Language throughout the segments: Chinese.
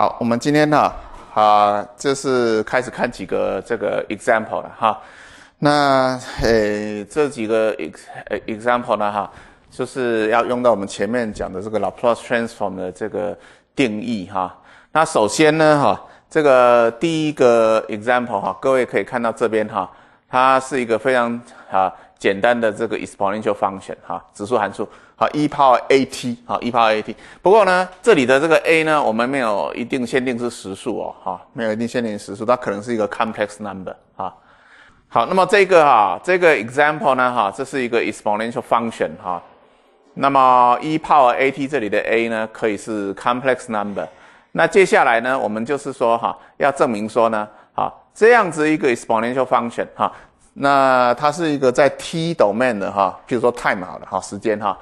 好，我们今天呢，啊，这是开始看几个这个 example 了哈。那呃，这几个 ex example 呢哈，就是要用到我们前面讲的这个 laplace transform 的这个定义哈。那首先呢哈，这个第一个 example 哈，各位可以看到这边哈，它是一个非常啊简单的这个 exponential function 哈，指数函数。好 e power a t，好 e power a t。不过呢，这里的这个 a 呢，我们没有一定限定是实数哦，哈，没有一定限定实数，它可能是一个 complex number，哈。好，那么这个哈，这个 example 呢，哈，这是一个 exponential function，哈。那么 e power a t 这里的 a 呢，可以是 complex number。那接下来呢，我们就是说哈，要证明说呢，哈，这样子一个 exponential function，哈，那它是一个在 t domain 的哈，譬如说 time 好了，哈，时间哈。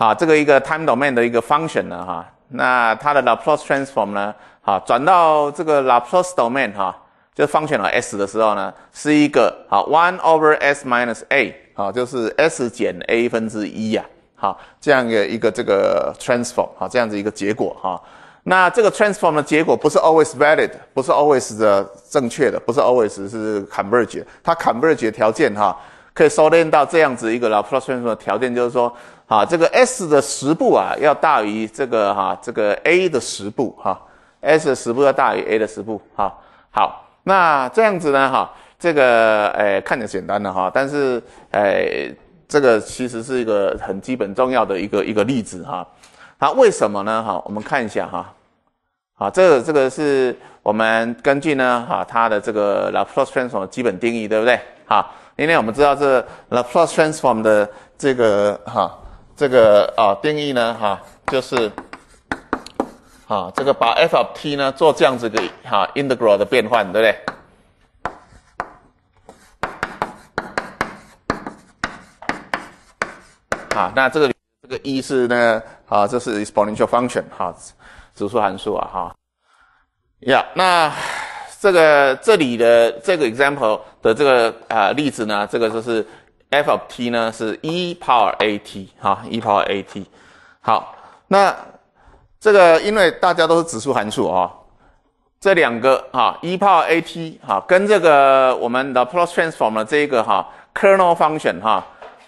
啊，这个一个 time domain 的一个 function 呢，哈，那它的 Laplace transform 呢，好，转到这个 Laplace domain 哈，就是方选了 s 的时候呢，是一个好 one over s minus a，啊，就是 s 减 a 分之一啊，好，这样的一个这个 transform，好，这样子一个结果哈，那这个 transform 的结果不是 always valid，不是 always 的正确的，不是 always 是 converge，它 converge 的条件哈。可以收敛到这样子一个老 p r o c e s 的条件，就是说，啊，这个 s 的十步啊，要大于这个哈，这个 a 的十步哈，s 的十步要大于 a 的十步哈。好，那这样子呢，哈，这个诶看着简单了哈，但是诶，这个其实是一个很基本重要的一个一个例子哈。好，为什么呢？哈，我们看一下哈，啊，这个、这个是我们根据呢，哈，它的这个老 process 基本定义，对不对？哈。因为我们知道这 transform 的这个哈，这个啊定义呢哈，就是啊这个把 f(t) of 呢做这样子的哈 integral 的变换，对不对？啊，那这个这个一是呢啊这是 exponential function 哈指数函数啊哈，呀那。这个这里的这个 example 的这个啊例子呢，这个就是 f(t) of 呢是 e power a t 哈，e power a t，好，那这个因为大家都是指数函数啊，这两个哈 e power a t 哈跟这个我们的 p o u r transform 的这个哈 kernel function 哈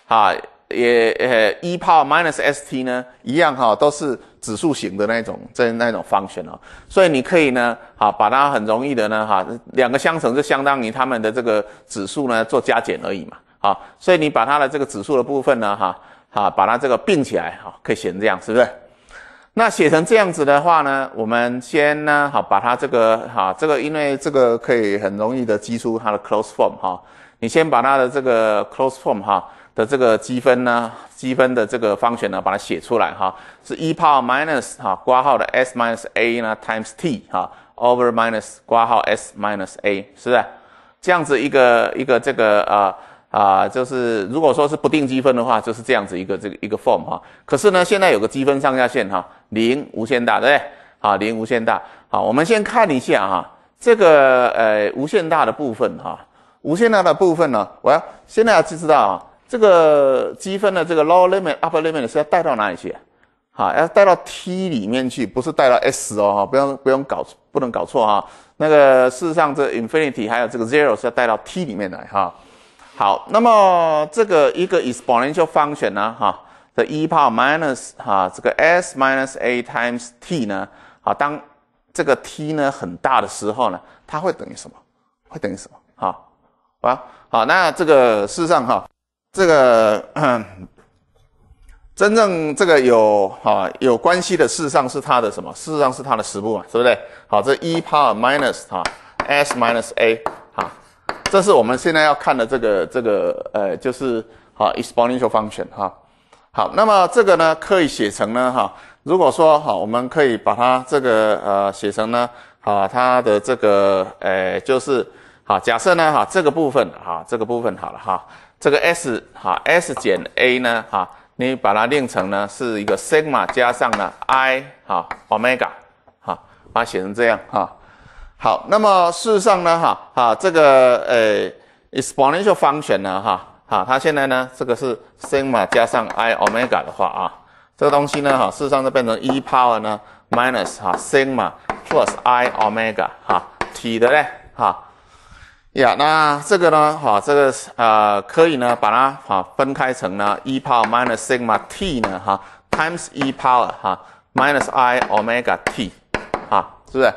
啊也呃 e power minus s t 呢一样哈，都是。指数型的那种，这那种方 u 哦，所以你可以呢，好把它很容易的呢，哈，两个相乘就相当于它们的这个指数呢做加减而已嘛，好，所以你把它的这个指数的部分呢，哈，好把它这个并起来，哈，可以写成这样，是不是？那写成这样子的话呢，我们先呢，好把它这个，哈，这个因为这个可以很容易的求出它的 c l o s e form 哈，你先把它的这个 c l o s e form 哈。的这个积分呢，积分的这个方选呢，把它写出来哈，是 e power minus 哈，括号的 s minus a 呢，times t 哈，over minus 括号 s minus a，是不是？这样子一个一个这个呃啊，就是如果说是不定积分的话，就是这样子一个这个一个 form 哈。可是呢，现在有个积分上下限哈，零无限大，对不对？啊，零无限大。好，我们先看一下哈，这个呃无限大的部分哈，无限大的部分呢，我要现在要知道啊。这个积分的这个 lower limit upper limit 是要带到哪里去？好，要带到 t 里面去，不是带到 s 哦，不用不用搞，不能搞错哈。那个事实上，这 infinity 还有这个 zero 是要带到 t 里面来哈。好，那么这个一个 exponential function 呢？哈，的 e power minus 哈这个 s minus a times t 呢？好，当这个 t 呢很大的时候呢，它会等于什么？会等于什么？好，啊，好，那这个事实上哈。这个 真正这个有哈有关系的，事实上是它的什么？事实上是它的实部嘛，是不是？好，这 e power minus 哈 s minus a 哈，这是我们现在要看的这个这个呃，就是哈 exponential function 哈。好，那么这个呢可以写成呢哈，如果说哈，我们可以把它这个呃写成呢哈，它的这个呃就是好假设呢哈，这个部分哈，这个部分好了哈。这个 s 哈 s 减 a 呢哈，你把它令成呢是一个 sigma 加上呢 i 哈 omega 哈，把它写成这样哈。好，那么事实上呢哈哈这个诶 exponential function 呢哈哈，它现在呢这个是 sigma 加上 i omega 的话啊，这个东西呢哈事实上就变成 e power 呢 minus 哈 sigma plus i omega 哈 t 的嘞哈。呀，那这个呢？哈，这个呃，可以呢，把它哈分开成呢 e power minus sigma t 呢，哈，times e power 哈，minus i omega t，啊，是不是？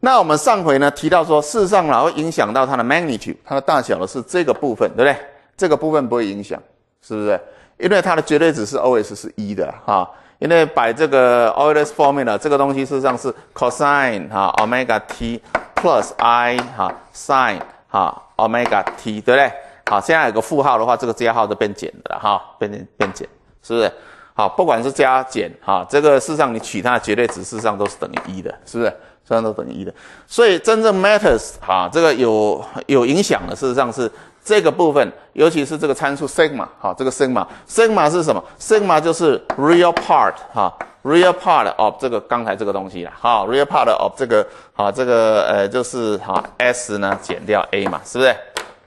那我们上回呢提到说，事实上呢，会影响到它的 magnitude，它的大小的是这个部分，对不对？这个部分不会影响，是不是？因为它的绝对值是 always 是一的，哈。因为摆这个 Euler's formula 这个东西事实上是 cosine 哈 omega t plus i 哈 sine 哈 omega t 对不对？好，现在有个负号的话，这个加号就变减的了哈，变变减，是不是？好，不管是加减哈，这个事实上你取它的绝对值，事实上都是等于一的，是不是？事实上都等于一的。所以真正 matters 哈，这个有有影响的，事实上是。这个部分，尤其是这个参数 sigma 哈，这个 sigma sigma 是什么？sigma 就是 real part 哈，real part of 这个刚才这个东西了，好，real part of 这个，好，这个呃就是哈 s 呢减掉 a 嘛，是不是？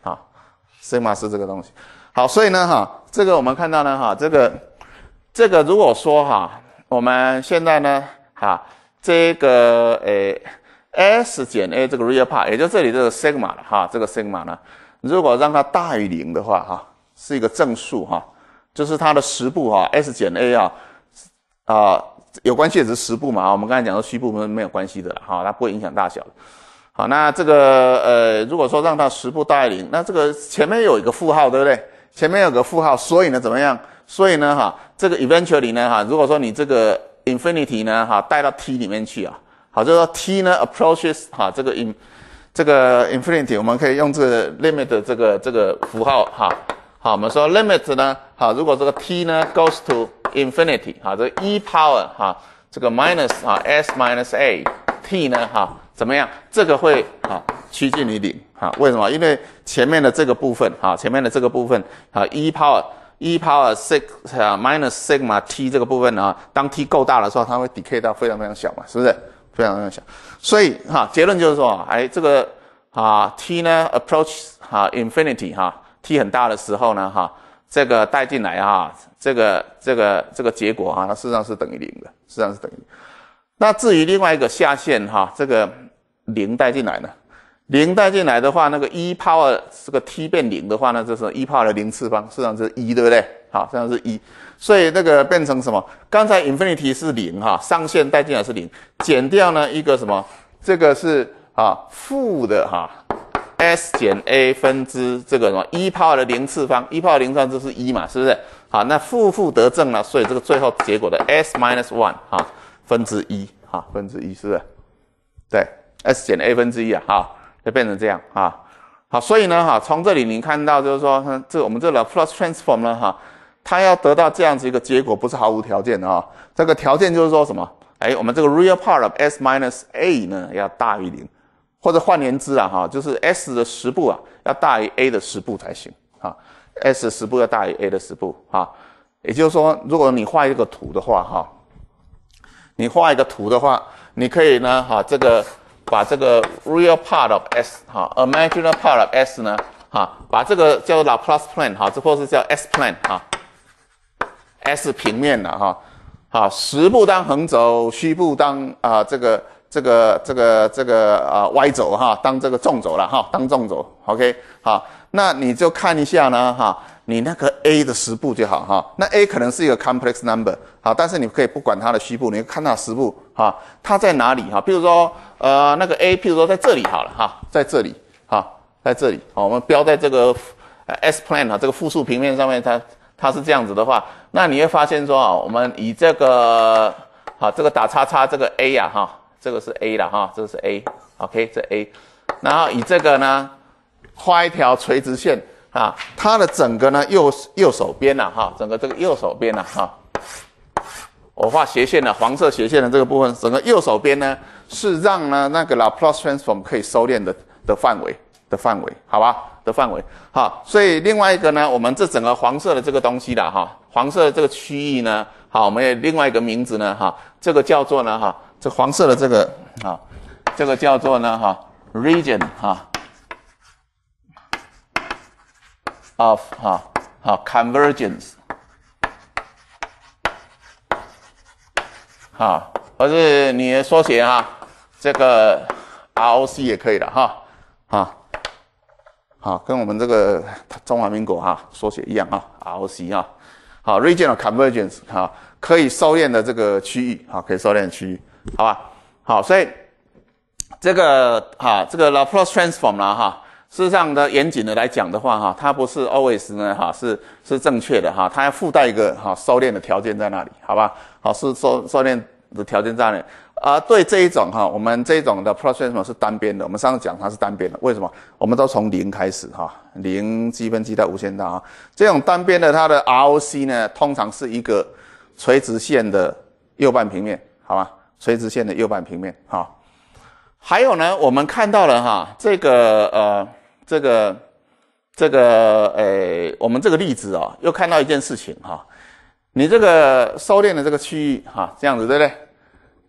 好，sigma 是这个东西。好，所以呢哈，这个我们看到呢哈，这个这个如果说哈，我们现在呢哈，这个呃 s 减 a 这个 real part，也就这里这个 sigma 了哈，这个 sigma 呢？如果让它大于零的话，哈，是一个正数，哈，就是它的实部哈 s 减 a 啊，啊，有关系的只是实部嘛，我们刚才讲的虚部分没有关系的，哈，它不会影响大小的。好，那这个呃，如果说让它实部大于零，那这个前面有一个负号，对不对？前面有个负号，所以呢怎么样？所以呢哈，这个 eventually 呢哈，如果说你这个 infinity 呢哈，带到 t 里面去啊，好，就说 t 呢 approaches 哈这个 in。这个 infinity 我们可以用这 limit 这个这个符号哈，好，我们说 limit 呢，好，如果这个 t 呢 goes to infinity 哈，这个 e power 哈，这个 minus 哈 s minus a t 呢哈，怎么样？这个会啊趋近于零，哈，为什么？因为前面的这个部分哈，前面的这个部分哈 e power e power six 哈 minus sigma t 这个部分呢，当 t 够大的时候，它会 decay 到非常非常小嘛，是不是？非常非常想，所以哈结论就是说，哎这个啊 t 呢 a p p r o a c h 哈 infinity 哈 t 很大的时候呢哈，这个带进来啊，这个这个这个结果啊，它事实上是等于零的，事实上是等于。那至于另外一个下限哈，这个零带进来呢，零带进来的话，那个一 power 这个 t 变零的话呢，就是一 power 零次方，实际上是一，对不对？好，这样是一，所以那个变成什么？刚才 infinity 是零哈，上限带进来是零，减掉呢一个什么？这个是啊负的哈，s 减 a 分之这个什么一炮的零次方，一的零次方就是一嘛，是不是？好，那负负得正了，所以这个最后结果的 s minus one 哈分之一哈分之一是不是？对，s 减 a 分之一啊哈就变成这样啊，好，所以呢哈从这里你看到就是说这我们这的 plus transform 呢哈。它要得到这样子一个结果，不是毫无条件的啊。这个条件就是说什么？哎，我们这个 real part of s minus a 呢，要大于零，或者换言之啊，哈，就是 s 的实部啊，要大于 a 的实部才行啊。s 实部要大于 a 的实部啊。也就是说，如果你画一个图的话，哈，你画一个图的话，你可以呢，哈，这个把这个 real part of s 哈，imaginary part of s 呢，哈，把这个叫做 plus plane 哈，这或是叫 s plane 哈。S 平面了哈，好实部当横轴，虚部当啊这个这个这个这个啊 Y 轴哈当这个纵轴了哈当纵轴 OK 好那你就看一下呢哈你那个 A 的实部就好哈那 A 可能是一个 complex number 好但是你可以不管它的虚部你看到实部哈它在哪里哈比如说呃那个 A 譬如说在这里好了哈在这里哈，在这里我们标在这个 S plane 哈，这个复数平面上面它它是这样子的话。那你会发现说啊，我们以这个好，这个打叉叉这个 A 呀哈，这个是 A 了哈，这个是 A，OK，这 A，然后以这个呢，画一条垂直线啊，它的整个呢右右手边呐哈，整个这个右手边呐哈，我画斜线的黄色斜线的这个部分，整个右手边呢是让呢那个 Laplace transform 可以收敛的的范围的范围，好吧，的范围好，所以另外一个呢，我们这整个黄色的这个东西的哈。黄色的这个区域呢，好，我们有另外一个名字呢，哈，这个叫做呢，哈，这黄色的这个，啊，这个叫做呢，哈，region，哈，of，哈，好，convergence，哈，或是你的缩写哈，这个 ROC 也可以的，哈，啊，好，跟我们这个中华民国哈缩写一样啊 r o c 哈。啊，region a l convergence，哈，可以收敛的这个区域，哈，可以收敛的区域，好吧，好，所以这个啊，这个 laplace transform 啦，哈，事实上呢，严谨的来讲的话，哈，它不是 always 呢，哈，是是正确的，哈，它要附带一个哈收敛的条件在那里，好吧，好，是收收敛的条件在那里。啊，对这一种哈，我们这一种的 process 是单边的。我们上次讲它是单边的，为什么？我们都从零开始哈，零积分积到无限大啊。这种单边的，它的 ROC 呢，通常是一个垂直线的右半平面，好吧？垂直线的右半平面哈。还有呢，我们看到了哈，这个呃，这个这个诶，我们这个例子啊，又看到一件事情哈，你这个收敛的这个区域哈，这样子对不对？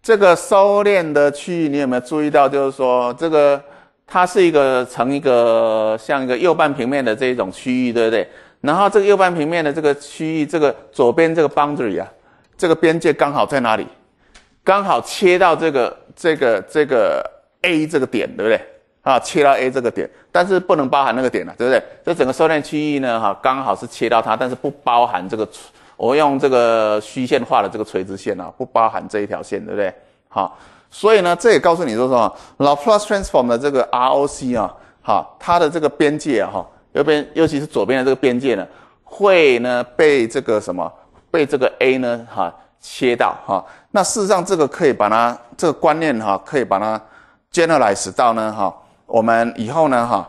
这个收敛的区域，你有没有注意到？就是说，这个它是一个成一个像一个右半平面的这种区域，对不对？然后这个右半平面的这个区域，这个左边这个 boundary 啊，这个边界刚好在哪里？刚好切到这个这个这个 a 这个点，对不对？啊，切到 a 这个点，但是不能包含那个点了，对不对？这整个收敛区域呢，哈，刚好是切到它，但是不包含这个。我用这个虚线画的这个垂直线呢，不包含这一条线，对不对？好，所以呢，这也告诉你说什么？transform 的这个 ROC 啊，好，它的这个边界哈，右边尤其是左边的这个边界呢，会呢被这个什么，被这个 A 呢哈切到哈。那事实上这个可以把它这个观念哈，可以把它 generalize 到呢哈，我们以后呢哈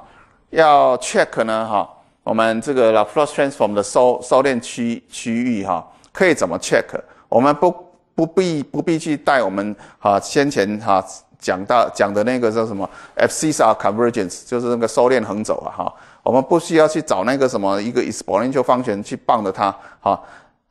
要 check 呢哈。我们这个 transform 的收收敛区区域哈，可以怎么 check？我们不不必不必去带我们哈先前哈讲到讲的那个叫什么 FCSR convergence，就是那个收敛横轴啊哈。我们不需要去找那个什么一个 exponential 方程去棒着它哈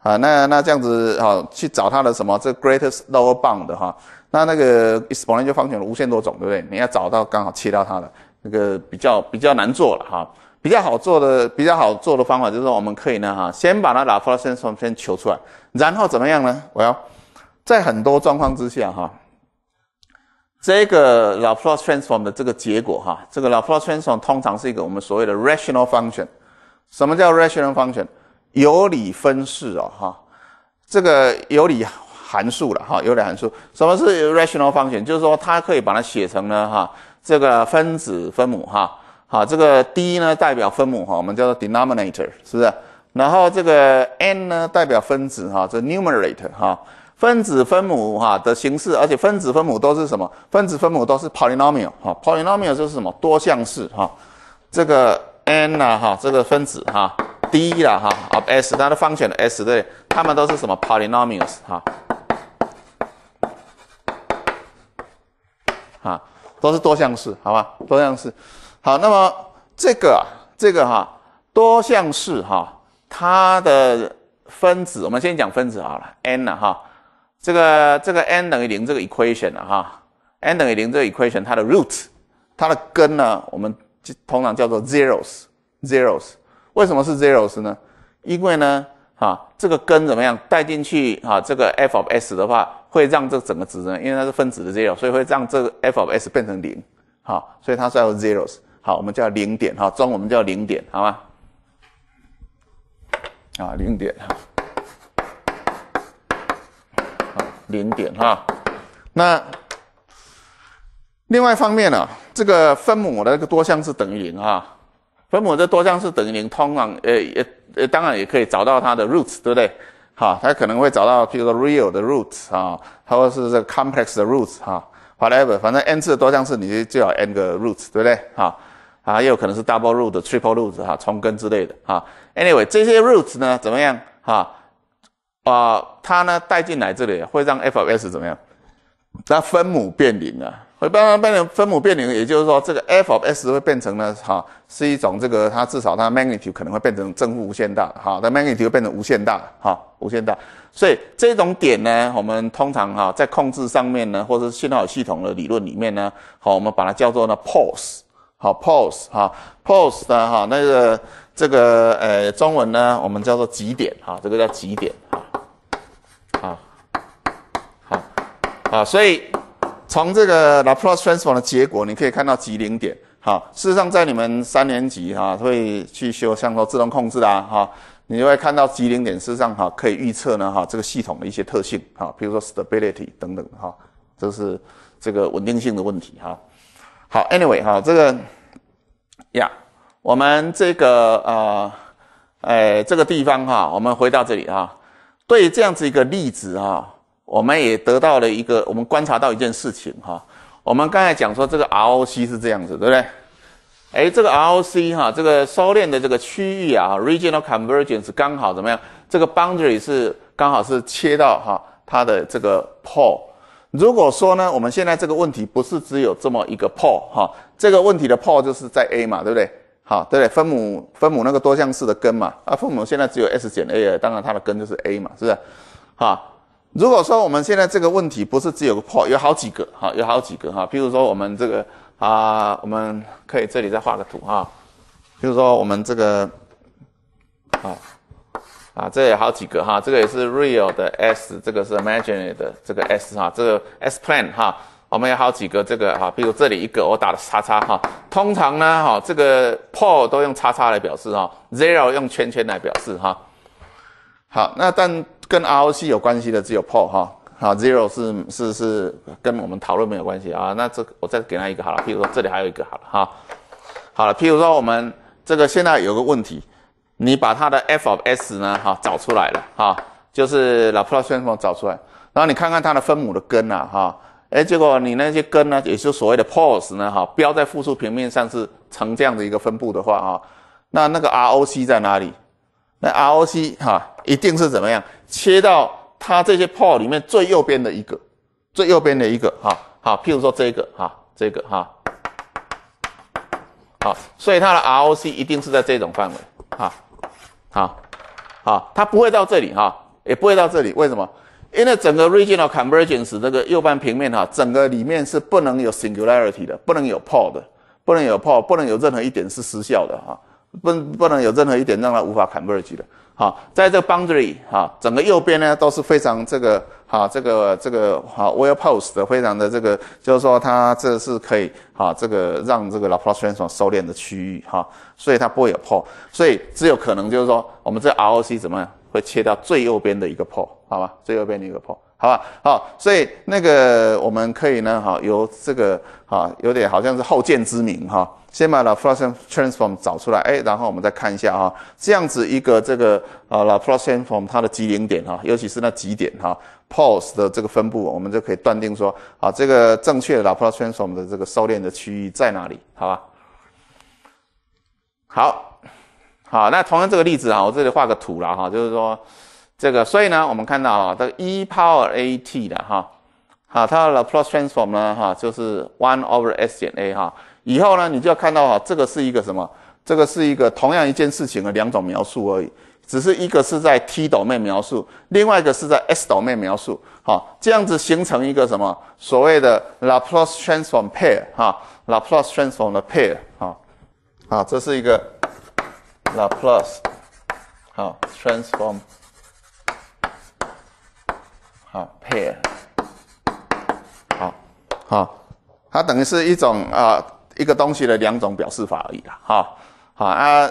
啊那那这样子啊去找它的什么这 greatest lower bound 的哈那那个 exponential 方程无限多种对不对？你要找到刚好切到它的那个比较比较难做了哈。比较好做的比较好做的方法就是说，我们可以呢，哈，先把它拉普拉斯变换先求出来，然后怎么样呢？我要在很多状况之下，哈，这个 n 普拉斯变 m 的这个结果，哈，这个 n 普拉斯变 m 通常是一个我们所谓的 rational function。什么叫 rational function？有理分式哦，哈，这个有理函数了，哈，有理函数。什么是 rational function？就是说它可以把它写成呢，哈，这个分子分母，哈。好，这个 D 呢代表分母哈，我们叫做 denominator，是不是？然后这个 N 呢代表分子哈，这 numerator 哈，分子分母哈的形式，而且分子分母都是什么？分子分母都是 polynomial 哈，polynomial 就是什么？多项式哈，这个 N 啦哈，这个分子哈，D 啦哈，啊 S，它的方选的 S 对，它们都是什么？polynomials 哈，啊，都是多项式，好吧？多项式。好，那么这个这个哈多项式哈，它的分子，我们先讲分子好了。n 呢哈，这个这个 n 等于零这个 equation 啊、哈，n 等于零这个 equation 它的 root，它的根呢，我们就通常叫做 zeros。zeros 为什么是 zeros 呢？因为呢哈，这个根怎么样带进去哈，这个 f of s 的话会让这整个值呢，因为它是分子的 zero，所以会让这个 f of s 变成零。好，所以它叫做 zeros。好，我们叫零点哈，中我们叫零点，好吗？啊，零点啊，零点哈。那另外一方面呢，这个分母的那个多项式等于零哈，分母的多项式等于零，通常，呃，呃，当然也可以找到它的 roots，对不对？好，它可能会找到譬如说 real 的 roots 啊，或者是 complex 的 roots 哈，whatever，反正 n 次多项式你就要 n 个 roots，对不对？好。啊，也有可能是 double root、triple roots 哈，重根之类的哈。Anyway，这些 roots 呢怎么样？哈啊，它呢带进来这里会让 f of s 怎么样？那分母变零啊，会慢慢变成分母变零，也就是说这个 f of s 会变成呢哈，是一种这个它至少它 magnitude 可能会变成正负无限大哈，它 magnitude 会变成无限大哈，无限大。所以这种点呢，我们通常啊在控制上面呢，或者是信号系统的理论里面呢，好，我们把它叫做呢 p o s e 好 p o s e 哈 p o s e 呢哈，那个这个呃中文呢，我们叫做极点哈，这个叫极点啊啊啊，所以从这个拉普拉斯变换的结果，你可以看到极零点哈。事实上，在你们三年级哈会去修，像说自动控制啊哈，你就会看到极零点，事实上哈可以预测呢哈这个系统的一些特性哈，比如说 stability 等等哈，这是这个稳定性的问题哈。好，Anyway 哈，这个呀，我们这个呃，哎，这个地方哈，我们回到这里哈。对这样子一个例子哈，我们也得到了一个，我们观察到一件事情哈。我们刚才讲说这个 ROC 是这样子，对不对？哎，这个 ROC 哈，这个收敛的这个区域啊，Regional Convergence 刚好怎么样？这个 Boundary 是刚好是切到哈它的这个 pole。如果说呢，我们现在这个问题不是只有这么一个 p o 哈，这个问题的 p o 就是在 a 嘛，对不对？好，对不对？分母分母那个多项式的根嘛，啊，分母现在只有 s 减 a 了，当然它的根就是 a 嘛，是不是？好，如果说我们现在这个问题不是只有 p o 有好几个，哈，有好几个哈，譬如说我们这个啊，我们可以这里再画个图哈，譬如说我们这个好。啊，这也有好几个哈，这个也是 real 的 s，这个是 imaginary 的这个 s 哈，这个 s p l a n 哈，我们有好几个这个哈，比如这里一个我打的是叉叉哈，通常呢哈，这个 pole 都用叉叉来表示哈，zero 用圈圈来表示哈。好，那但跟 ROC 有关系的只有 pole 哈，好，zero 是是是跟我们讨论没有关系啊。那这我再给他一个好了，比如说这里还有一个好了哈，好了，譬如说我们这个现在有个问题。你把它的 f of s 呢，哈，找出来了，哈，就是拉普 r o 变换找出来，然后你看看它的分母的根啊，哈，哎，结果你那些根呢，也就所谓的 poles 呢，哈，标在复数平面上是呈这样的一个分布的话啊，那那个 ROC 在哪里？那 ROC 哈，一定是怎么样？切到它这些 p o r e 里面最右边的一个，最右边的一个，哈，好，譬如说这个，哈，这个，哈，好，所以它的 ROC 一定是在这种范围，哈。好，好，它不会到这里哈，也不会到这里。为什么？因为整个 region a l convergence 这个右半平面哈，整个里面是不能有 singularity 的，不能有 pole 的，不能有 pole，不能有任何一点是失效的哈。不不能有任何一点让它无法 converge 的，好，在这个 boundary 哈，整个右边呢都是非常这个哈，这个这个哈 well posed 的，非常的这个，就是说它这是可以哈，这个让这个 Laplace transform 收敛的区域哈，所以它不会有 pole，所以只有可能就是说，我们这 ROC 怎么样会切到最右边的一个 pole 好吧，最右边的一个 pole。好吧，好，所以那个我们可以呢，哈，由这个哈，有点好像是后见之明哈，先把老 f o u r e transform 找出来，哎，然后我们再看一下哈，这样子一个这个啊老 f o u r e transform 它的极零点哈，尤其是那极点哈 p o s e s 的这个分布，我们就可以断定说啊，这个正确的老 f o u r e transform 的这个收敛的区域在哪里？好吧，好，好，那同样这个例子啊，我这里画个图了哈，就是说。这个，所以呢，我们看到啊，这个 e power a t 的哈，好，它的 transform 呢，哈，就是 one over s 减 a 哈。以后呢，你就要看到哈，这个是一个什么？这个是一个同样一件事情的两种描述而已，只是一个是在 t 轴面描述，另外一个是在 s 轴面描述。好，这样子形成一个什么？所谓的 Laplace transform pair 哈，l l a p transform 的 pair 哈，啊，这是一个 Laplace 好 transform。好，pair，好，好，它等于是一种啊，一个东西的两种表示法而已啦，哈，好啊，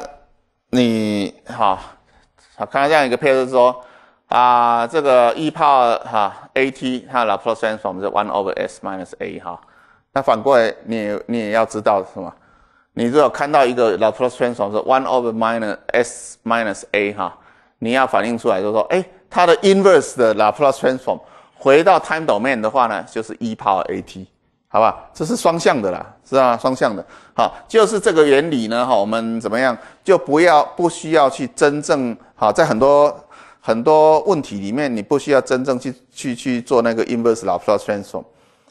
你，好，好，看到这样一个 pair 是说，啊，这个 e 泡哈，at 它哈，拉普拉斯变换是 one over s minus a 哈，那反过来你你也要知道什么？你如果看到一个拉普拉斯变换是 one over minus s minus a 哈，你要反映出来就是说，哎。它的 inverse 的 Laplace transform 回到 time domain 的话呢，就是 e power a t，好吧，这是双向的啦，是啊，双向的。好，就是这个原理呢，哈，我们怎么样就不要不需要去真正好，在很多很多问题里面，你不需要真正去去去做那个 inverse Laplace transform。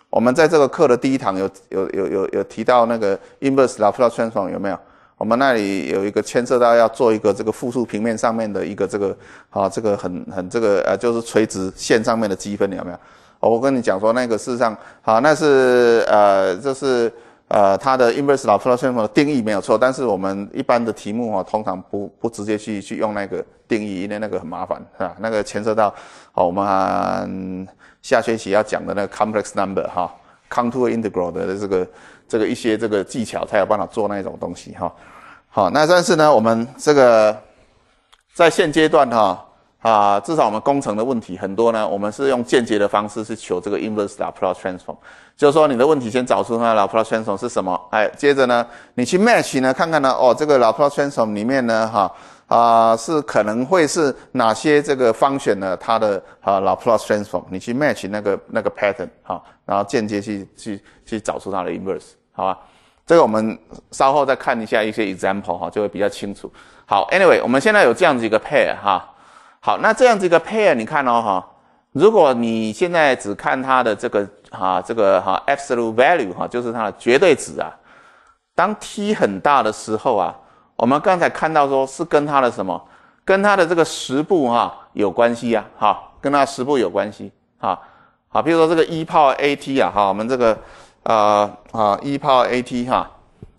我们在这个课的第一堂有有有有有提到那个 inverse Laplace transform 有没有？我们那里有一个牵涉到要做一个这个复数平面上面的一个这个，啊，这个很很这个呃，就是垂直线上面的积分，有没有？我跟你讲说那个事实上，好，那是呃，就是呃，它的 inverse Laplace transform 的定义没有错，但是我们一般的题目啊，通常不不直接去去用那个定义，因为那个很麻烦，是吧？那个牵涉到，好，我们下学期要讲的那个 complex number 哈，contour integral 的这个。这个一些这个技巧才有办法做那种东西哈，好，那但是呢，我们这个在现阶段哈啊，至少我们工程的问题很多呢，我们是用间接的方式去求这个 inverse Laplace transform，就是说你的问题先找出它 Laplace transform 是什么，哎，接着呢你去 match 呢，看看呢哦这个 Laplace transform 里面呢哈啊是可能会是哪些这个方选呢它的啊 Laplace transform，你去 match 那个那个 pattern 哈。然后间接去去去找出它的 inverse，好吧？这个我们稍后再看一下一些 example 哈，就会比较清楚。好，anyway，我们现在有这样子一个 pair 哈。好，那这样子一个 pair，你看哦哈，如果你现在只看它的这个哈，这个哈 absolute value 哈，就是它的绝对值啊。当 t 很大的时候啊，我们刚才看到说是跟它的什么，跟它的这个十步哈有关系呀，哈，跟它十步有关系哈。好，比如说这个 e power a t 呀，哈，我们这个，啊啊，e power a t 哈，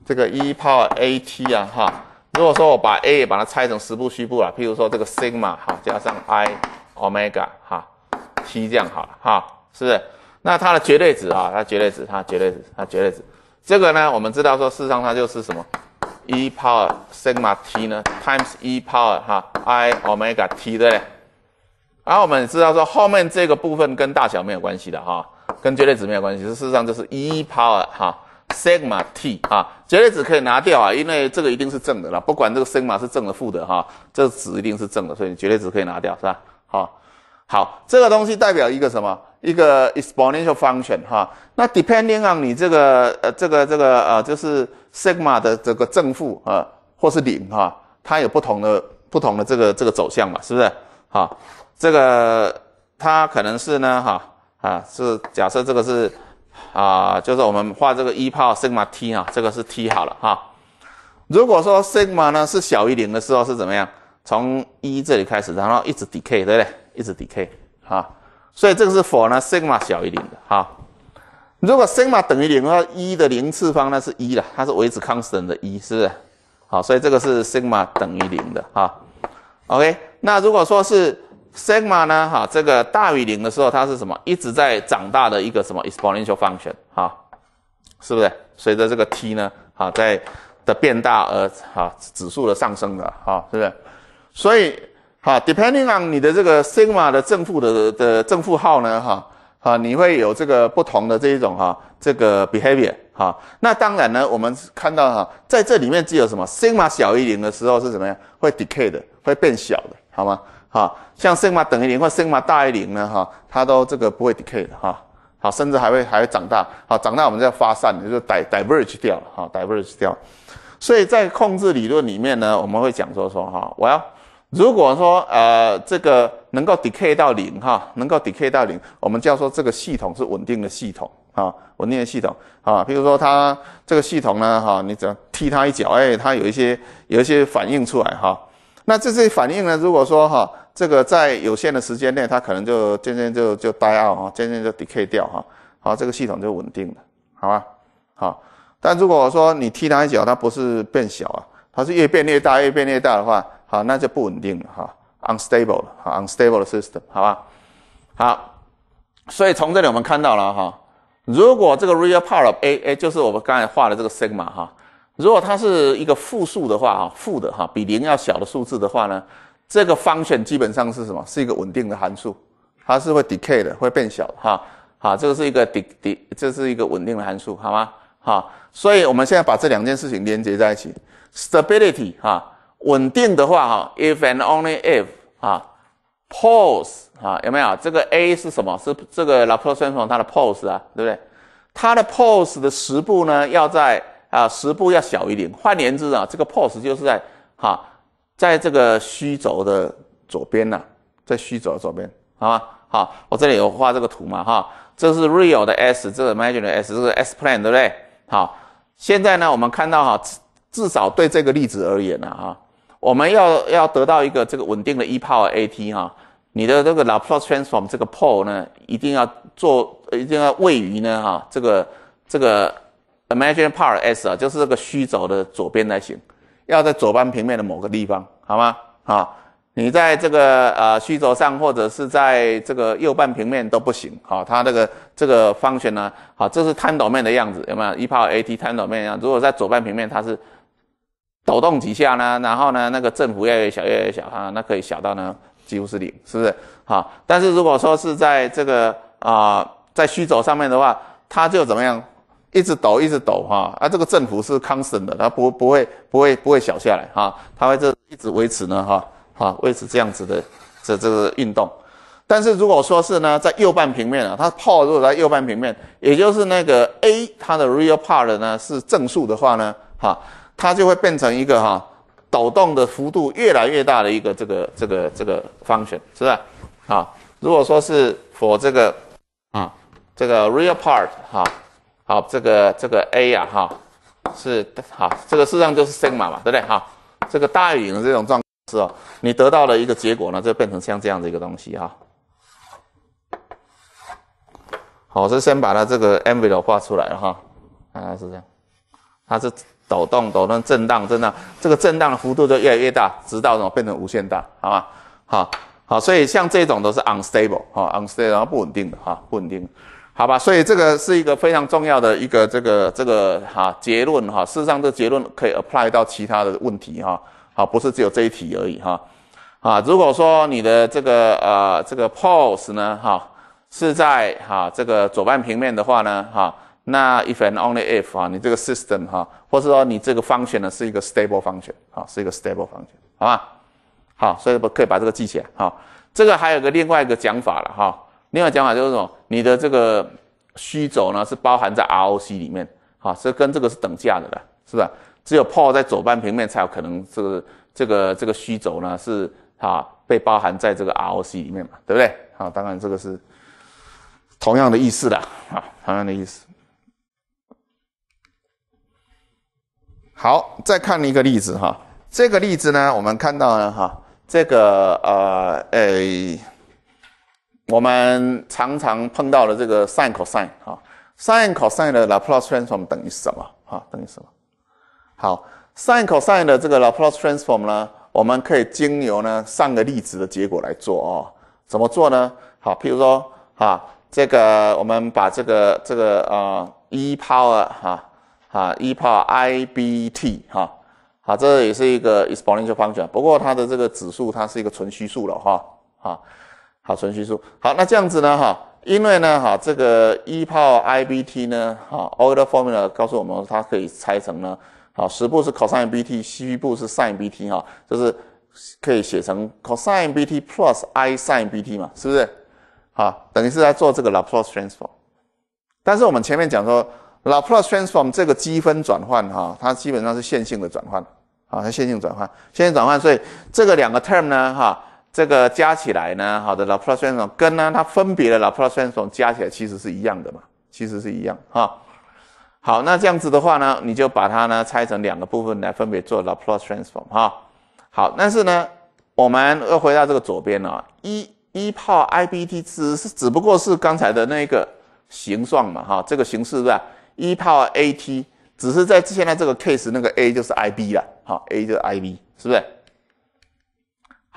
这个 e power a t 呀，哈，如果说我把 a 把它拆成实部虚部了，譬如说这个 sigma 哈，加上 i omega 哈，t 这样好了哈，是不是？那它的绝对值啊，它绝对值，它绝对值，它绝对值，这个呢，我们知道说，事实上它就是什么 e power sigma t 呢，times e power 哈，i omega t 对。然后我们知道说后面这个部分跟大小没有关系的哈，跟绝对值没有关系。事实上就是 e power 哈，sigma t 哈，绝对值可以拿掉啊，因为这个一定是正的了，不管这个 sigma 是正的负的哈，这个值一定是正的，所以绝对值可以拿掉，是吧？好，好，这个东西代表一个什么？一个 exponential function 哈，那 depending on 你这个呃这个这个呃，就是 sigma 的这个正负啊，或是零哈，它有不同的不同的这个这个走向嘛，是不是？好。这个它可能是呢，哈啊，是假设这个是啊，就是我们画这个一炮 sigma t 啊，这个是 t 好了哈。如果说 sigma 呢是小于零的时候是怎么样？从一这里开始，然后一直 decay，对不对？一直 decay，哈。所以这个是否呢？sigma 小于零的哈。如果 sigma 等于零的话，一的零次方呢是一了，它是维持 constant 的一，是不是？好，所以这个是 sigma 等于零的哈。OK，那如果说是 sigma 呢？哈，这个大于零的时候，它是什么？一直在长大的一个什么 exponential function？哈，是不是？随着这个 t 呢？哈，在的变大而哈指数的上升的？哈，是不是？所以哈，depending on 你的这个 sigma 的正负的的正负号呢？哈，啊，你会有这个不同的这一种哈这个 behavior？哈，那当然呢，我们看到哈，在这里面只有什么 sigma 小于零的时候是怎么样？会 decay 的，会变小的，好吗？哈，像 s i 等于零或 s i 大于零呢？哈，它都这个不会 decay 的哈。好，甚至还会还会长大。好，长大我们要发散，就是 diverge 掉。哈 diverge 掉。所以在控制理论里面呢，我们会讲说说哈，我要如果说呃这个能够 decay 到零哈，能够 decay 到零，我们叫做这个系统是稳定的系统啊，稳定的系统啊。比如说它这个系统呢哈，你只要踢它一脚，哎，它有一些有一些反应出来哈。那这些反应呢？如果说哈，这个在有限的时间内，它可能就渐渐就就 die out 啊，渐渐就 decay 掉哈。好，这个系统就稳定了，好吧？好，但如果说你踢它一脚，它不是变小啊，它是越变越大，越变越大的话，好，那就不稳定了哈，unstable 了，好，unstable 的 system，好吧？好，所以从这里我们看到了哈，如果这个 real part of a A 就是我们刚才画的这个 sigma 哈。如果它是一个负数的话啊，负的哈，比零要小的数字的话呢，这个 function 基本上是什么？是一个稳定的函数，它是会 decay 的，会变小哈。好，这个是一个 dec d e 这是一个稳定的函数，好吗？好，所以我们现在把这两件事情连接在一起，stability 哈，稳定的话哈，if and only if 啊，pause 啊，有没有？这个 a 是什么？是这个拉 s 拉斯算数它的 pause 啊，对不对？它的 pause 的实部呢要在啊，十步要小于零。换言之啊，这个 pose 就是在哈，在这个虚轴的左边呢，在虚轴的左边好吗？好，我这里有画这个图嘛哈，这是 real 的 s，这个 i m a g i n e 的 s，这个 s p l a n 对不对？好，现在呢，我们看到哈，至至少对这个例子而言呢，哈，我们要要得到一个这个稳定的一 power a t 哈，你的这个 laplace transform 这个 pole 呢，一定要做，一定要位于呢哈，这个这个。i m a g i n g p o w e r s 啊，就是这个虚轴的左边才行，要在左半平面的某个地方，好吗？啊，你在这个呃虚轴上或者是在这个右半平面都不行。好，它这个这个方圈呢，好，这是摊抖面的样子，有没有？一炮 at 颤抖面样。如果在左半平面，它是抖动几下呢？然后呢，那个振幅越来越小，越来越小，哈，那可以小到呢几乎是零，是不是？好，但是如果说是在这个啊在虚轴上面的话，它就怎么样？一直抖，一直抖，哈，啊，这个振幅是 constant 的，它不不会不会不会小下来，哈，它会这一直维持呢，哈，啊，维持这样子的这这个运动。但是如果说是呢，在右半平面啊，它 p o e 如果在右半平面，也就是那个 a 它的 real part 呢是正数的话呢，哈，它就会变成一个哈，抖动的幅度越来越大的一个这个这个这个 function，是不是？啊，如果说是 for 这个啊，这个 real part 哈。好，这个这个 A 呀，哈，是好，这个事实上就是升 a 嘛，对不对？哈，这个大雨的这种状式哦，你得到了一个结果呢，就变成像这样的一个东西哈。好，是先把它这个 e n v i l o 画出来了哈，概是这样，它是抖动、抖动、震荡、震荡，这个震荡的幅度就越来越大，直到呢变成无限大，好吧？好，好，所以像这种都是 unstable，哈，unstable，然后不稳定的哈，不稳定。好吧，所以这个是一个非常重要的一个这个这个哈结论哈。事实上，这结论可以 apply 到其他的问题哈。好，不是只有这一题而已哈。啊，如果说你的这个呃这个 p o s e 呢哈是在哈这个左半平面的话呢哈，那 if and only if 啊，你这个 system 哈，或者说你这个 function 呢是一个 stable function 啊，是一个 stable function，好吧？好，所以可以把这个记起来哈。这个还有个另外一个讲法了哈。另外讲法就是说，你的这个虚轴呢是包含在 ROC 里面，好，这跟这个是等价的，是吧？只有 p o 在左半平面才有可能个这个这个虚轴呢是啊被包含在这个 ROC 里面嘛，对不对？好，当然这个是同样的意思的啊，同样的意思。好，再看一个例子哈，这个例子呢，我们看到哈，这个呃，诶。我们常常碰到的这个 sine cosine 哈 sine cosine 的 Laplace transform 等于什么？哈，等于什么？好 sine cosine 的这个 Laplace transform 呢？我们可以经由呢上个例子的结果来做哦。怎么做呢？好，譬如说哈，这个我们把这个这个呃 e power 哈啊 e power i b t 哈好，这也是一个 exponential function，不过它的这个指数它是一个纯虚数了哈啊。好，存序数。好，那这样子呢？哈，因为呢，哈，这个一炮 i b t 呢，哈，order formula 告诉我们它可以拆成呢，好，实部是 cosine b t，虚部是 sin b t，哈，就是可以写成 cosine b t plus i sine b t 嘛，是不是？哈，等于是在做这个 laplace transform。但是我们前面讲说 laplace transform 这个积分转换哈，它基本上是线性的转换啊，它线性转换，线性转换，所以这个两个 term 呢，哈。这个加起来呢，好的，laplace transform 跟呢，它分别的 laplace transform 加起来其实是一样的嘛，其实是一样哈。好，那这样子的话呢，你就把它呢拆成两个部分来分别做 laplace transform 哈。好，但是呢，我们要回到这个左边啊、一一 p i b t 只是只不过是刚才的那个形状嘛哈，这个形式是吧一炮 a t 只是在之前的这个 case 那个 a 就是 i b 了，好，a 就是 i b 是不是？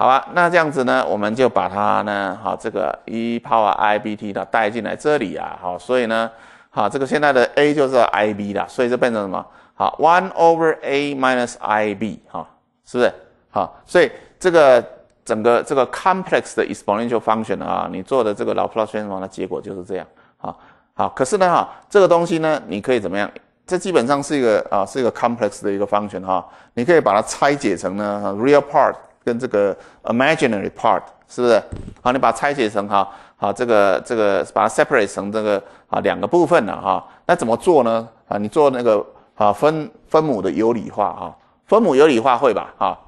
好吧，那这样子呢，我们就把它呢，好这个 e power i b t 哈带进来这里啊，好，所以呢，好这个现在的 a 就是 i b 的，所以就变成什么，好 one over a minus i b 哈，是不是？好，所以这个整个这个 complex 的 exponential function 啊，你做的这个 Laplace t r a n s 的结果就是这样，好，好，可是呢，哈，这个东西呢，你可以怎么样？这基本上是一个啊，是一个 complex 的一个方程哈，你可以把它拆解成呢 real part。跟这个 imaginary part 是不是？好，你把它拆解成哈，好，这个这个把它 separate 成这个啊两个部分了哈，那怎么做呢？啊，你做那个啊分分母的有理化哈，分母有理化会吧？哈，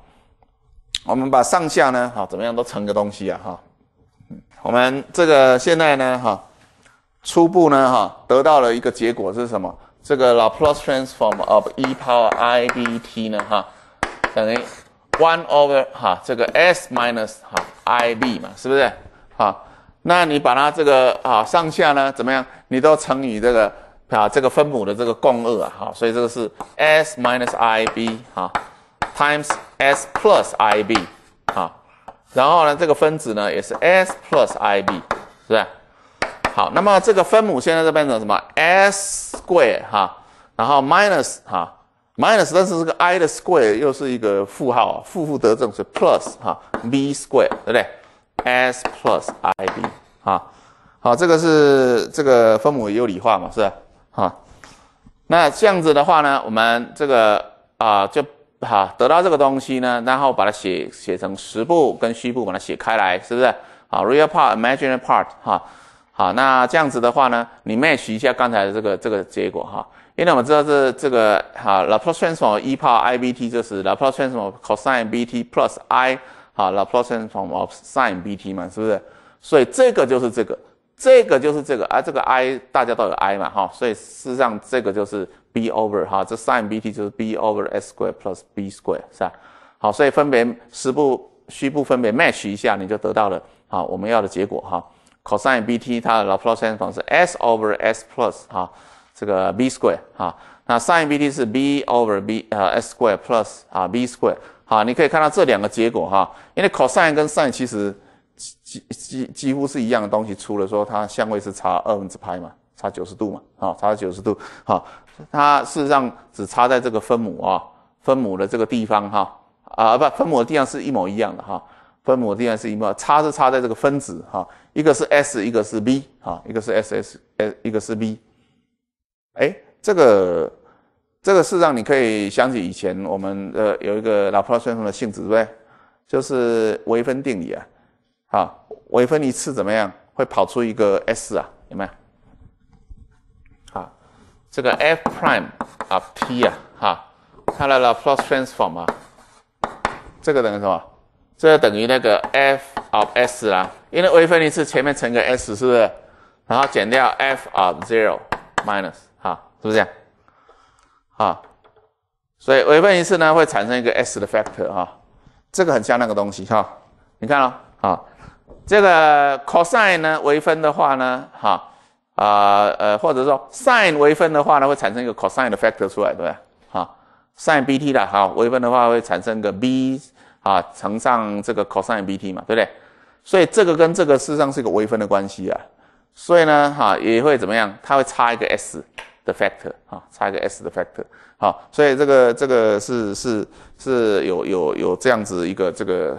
我们把上下呢，哈，怎么样都乘个东西啊，哈，我们这个现在呢，哈，初步呢，哈，得到了一个结果是什么？这个老 plus transform of e power i b t 呢，哈，等于。One over 哈，这个 s minus 哈 ib 嘛，是不是？好，那你把它这个啊上下呢怎么样？你都乘以这个啊这个分母的这个共二啊，好，所以这个是 s minus ib 哈 times s plus ib 好，然后呢这个分子呢也是 s plus ib 是不是？好，那么这个分母现在变成什么？s square 哈，然后 minus 哈。Minus，但是这个 i 的 square 又是一个负号啊，负负得正，所以 plus 哈，b square 对不对？s plus ib，好，好，这个是这个分母有理化嘛，是吧？哈，那这样子的话呢，我们这个啊，就哈得到这个东西呢，然后把它写写成实部跟虚部，把它写开来，是不是？好，real part，imaginary part，哈，好，那这样子的话呢，你 match 一下刚才的这个这个结果哈。因为我们知道这这个哈，l a p l a c e transform power i b t 就是 Laplace 拉普拉斯变换 cosine b t plus i，好，t r a n s f of sine b t 嘛，是不是？所以这个就是这个，这个就是这个啊，这个 i 大家都有 i 嘛，哈，所以事实上这个就是 b over 哈，这 sine b t 就是 b over s square plus b square 是吧？好，所以分别实部虚部分别 match 一下，你就得到了好我们要的结果哈，cosine b t 它的 Laplace transform 是 s over s plus 哈。这个 b square 啊，那 sin B T 是 b over b 呃 s square plus 啊 b square，好，你可以看到这两个结果哈，因为 cosine 跟 sin 其实几几几几乎是一样的东西，除了说它相位是差二分之派嘛，差九十度嘛，啊，差九十度，好，它事实上只差在这个分母啊，分母的这个地方哈，啊，不分母的地方是一模一样的哈，分母的地方是一模，差是差在这个分子哈，一个是 s，一个是 b，哈，一个是 s s s，一个是 b。哎，这个这个事实上你可以想起以前我们呃有一个老普拉斯变的性质，对不对？就是微分定理啊，好，微分一次怎么样会跑出一个 s 啊？有没有？好，这个 f prime of t 啊，哈，它来了 transform 啊，这个等于什么？这等于那个 f of s 啦，因为微分一次前面乘个 s 是不是？然后减掉 f of zero minus。是不是这样？啊，所以微分一次呢，会产生一个 s 的 factor 啊，这个很像那个东西哈。你看哦，啊，这个 cosine 呢微分的话呢，哈啊呃或者说 sin 微分的话呢，会产生一个 cosine 的 factor 出来，对不对？哈，sin b t 的，哈，微分的话会产生个 b 啊乘上这个 cosine b t 嘛，对不对？所以这个跟这个事实上是一个微分的关系啊。所以呢，哈也会怎么样？它会差一个 s。的 factor 哈，差一个 s 的 factor 好，所以这个这个是是是有有有这样子一个这个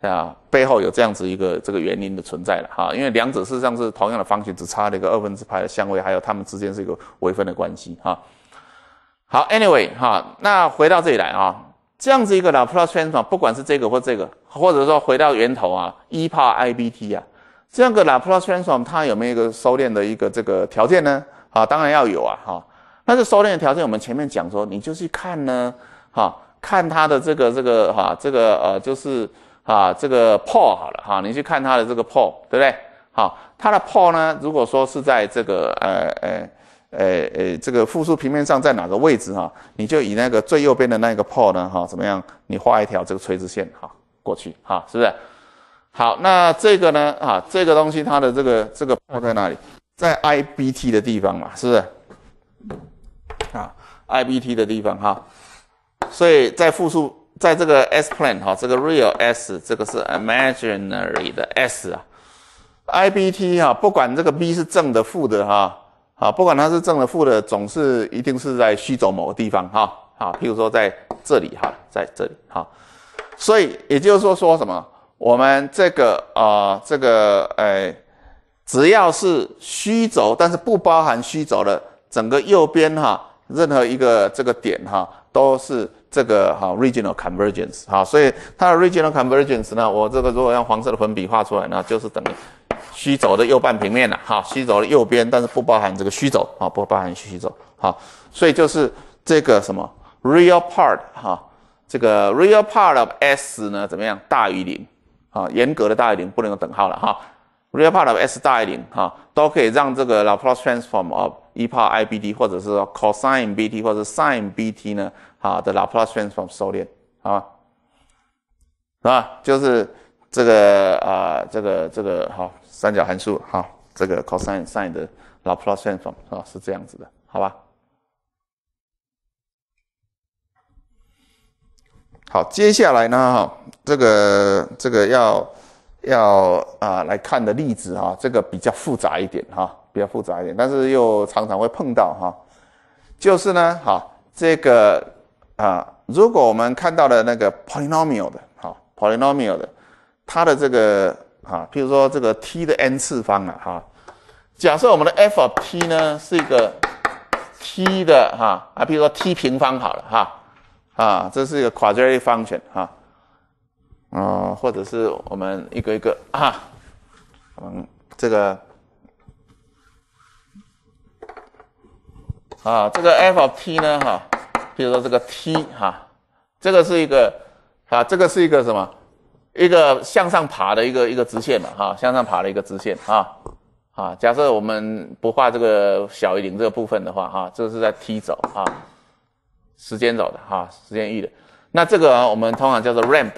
啊背后有这样子一个这个原因的存在了哈，因为两者事实上是同样的方形，只差了一个二分之派的相位，还有它们之间是一个微分的关系哈。好，anyway 哈，那回到这里来啊，这样子一个拉 p 拉斯 transform 不管是这个或这个，或者说回到源头啊，e 帕 i b t 啊，这样个拉 p r o transform 它有没有一个收敛的一个这个条件呢？啊，当然要有啊，哈，那这收敛的条件，我们前面讲说，你就去看呢，哈，看它的这个这个哈，这个呃，就是啊，这个 p o e 好了，哈，你去看它的这个 p o e 对不对？好，它的 p o e 呢，如果说是在这个呃呃呃呃这个复数平面上在哪个位置啊？你就以那个最右边的那个 p o e 呢，哈，怎么样？你画一条这个垂直线哈过去，哈，是不是？好，那这个呢，啊，这个东西它的这个这个 p o e 在哪里？在 i b t 的地方嘛，是不是？啊，i b t 的地方哈，所以在复数，在这个 s plane 哈，这个 real s，这个是 imaginary 的 s 啊。i b t 哈，不管这个 b 是正的负的哈，啊，不管它是正的负的，总是一定是在虚轴某个地方哈，啊，譬如说在这里哈，在这里哈，所以也就是说说什么？我们这个啊，这个诶。只要是虚轴，但是不包含虚轴的整个右边哈，任何一个这个点哈，都是这个哈 region a l convergence 哈，所以它的 region a l convergence 呢，我这个如果用黄色的粉笔画出来呢，就是等于虚轴的右半平面了哈，虚轴的右边，但是不包含这个虚轴啊，不包含虚轴，好，所以就是这个什么 real part 哈，这个 real part of s 呢，怎么样大于零啊，严格的大于零，不能有等号了哈。real part of s 大于零哈，都可以让这个 laplace transform of e power i b t 或者是 cosine b t 或者 sine b t 呢，哈的 laplace transform 收敛，啊，是吧？就是这个啊，这个这个好三角函数，好，这个 cosine sine 的 laplace transform 是这样子的，好吧？好，接下来呢，哈，这个这个要。要啊来看的例子哈，这个比较复杂一点哈，比较复杂一点，但是又常常会碰到哈，就是呢，哈，这个啊，如果我们看到的那个 polynomial 的哈，polynomial 的，它的这个啊，譬如说这个 t 的 n 次方了哈，假设我们的 f t 呢是一个 t 的哈啊，譬如说 t 平方好了哈，啊，这是一个 quadratic function 哈。啊，或者是我们一个一个啊，我们这个啊，这个 f of t 呢？哈，比如说这个 t 哈，这个是一个啊，这个是一个什么？一个向上爬的一个一个直线嘛，哈，向上爬的一个直线啊啊。假设我们不画这个小于零这个部分的话，哈，这是在 t 走啊，时间走的哈，时间域的。那这个我们通常叫做 ramp。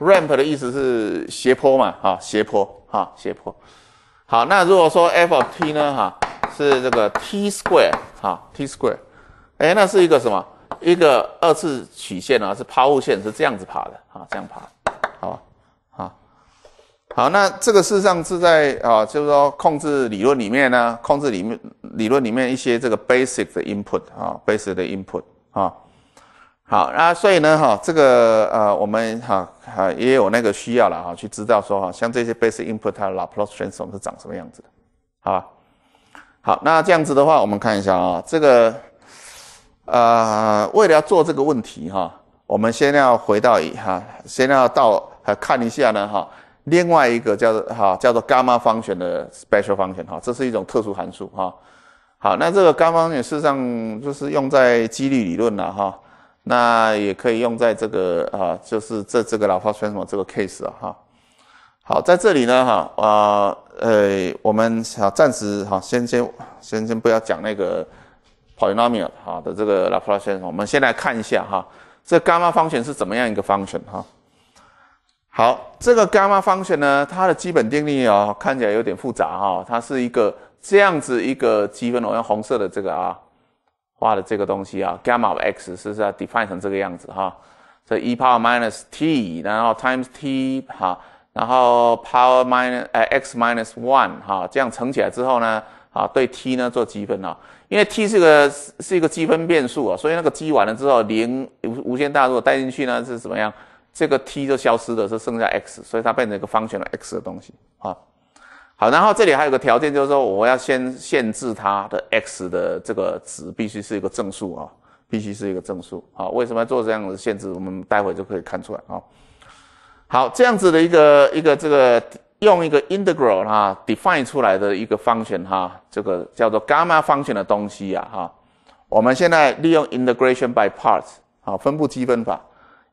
Ramp 的意思是斜坡嘛，哈，斜坡，哈，斜坡。好，那如果说 f of t 呢，哈，是这个 t square，哈，t square，哎，那是一个什么？一个二次曲线啊，是抛物线，是这样子爬的，哈，这样爬，好，好，好，那这个事实上是在啊，就是说控制理论里面呢，控制里面理论里面一些这个 basic 的 input，啊，basic 的 input，啊。好那所以呢，哈，这个呃，我们哈，哈，也有那个需要了哈，去知道说哈，像这些 b a s c input 它的 laplace transform 是长什么样子的，吧？好，那这样子的话，我们看一下啊，这个呃，为了要做这个问题哈，我们先要回到哈，先要到呃看一下呢哈，另外一个叫做哈，叫做 gamma 方程的 special function 哈，这是一种特殊函数哈，好，那这个伽方选事实上就是用在几率理论了哈。那也可以用在这个啊，就是这这个拉化拉什么这个 case 啊哈。好，在这里呢哈，啊呃，我们啊暂时哈先先先先不要讲那个 polynomial 哈的这个拉化拉什么，我们先来看一下哈，这伽马方程是怎么样一个方程哈。好，这个伽马方程呢，它的基本定义哦，看起来有点复杂哈，它是一个这样子一个积分，我用红色的这个啊。画的这个东西啊，gamma of x 是不是要 define 成这个样子哈？这 e power minus t，然后 times t 哈，然后 power minus 呃 x minus one 哈，这样乘起来之后呢，啊对 t 呢做积分啊，因为 t 是个是一个积分变数啊，所以那个积完了之后零无无限大如果带进去呢是怎么样？这个 t 就消失了，是剩下 x，所以它变成一个方程的 x 的东西啊。好，然后这里还有个条件，就是说我要先限制它的 x 的这个值必须是一个正数啊，必须是一个正数啊。为什么做这样的限制？我们待会就可以看出来啊。好，这样子的一个一个这个用一个 integral 哈 define 出来的一个 function 哈，这个叫做 gamma function 的东西呀哈。我们现在利用 integration by parts 啊，分布积分法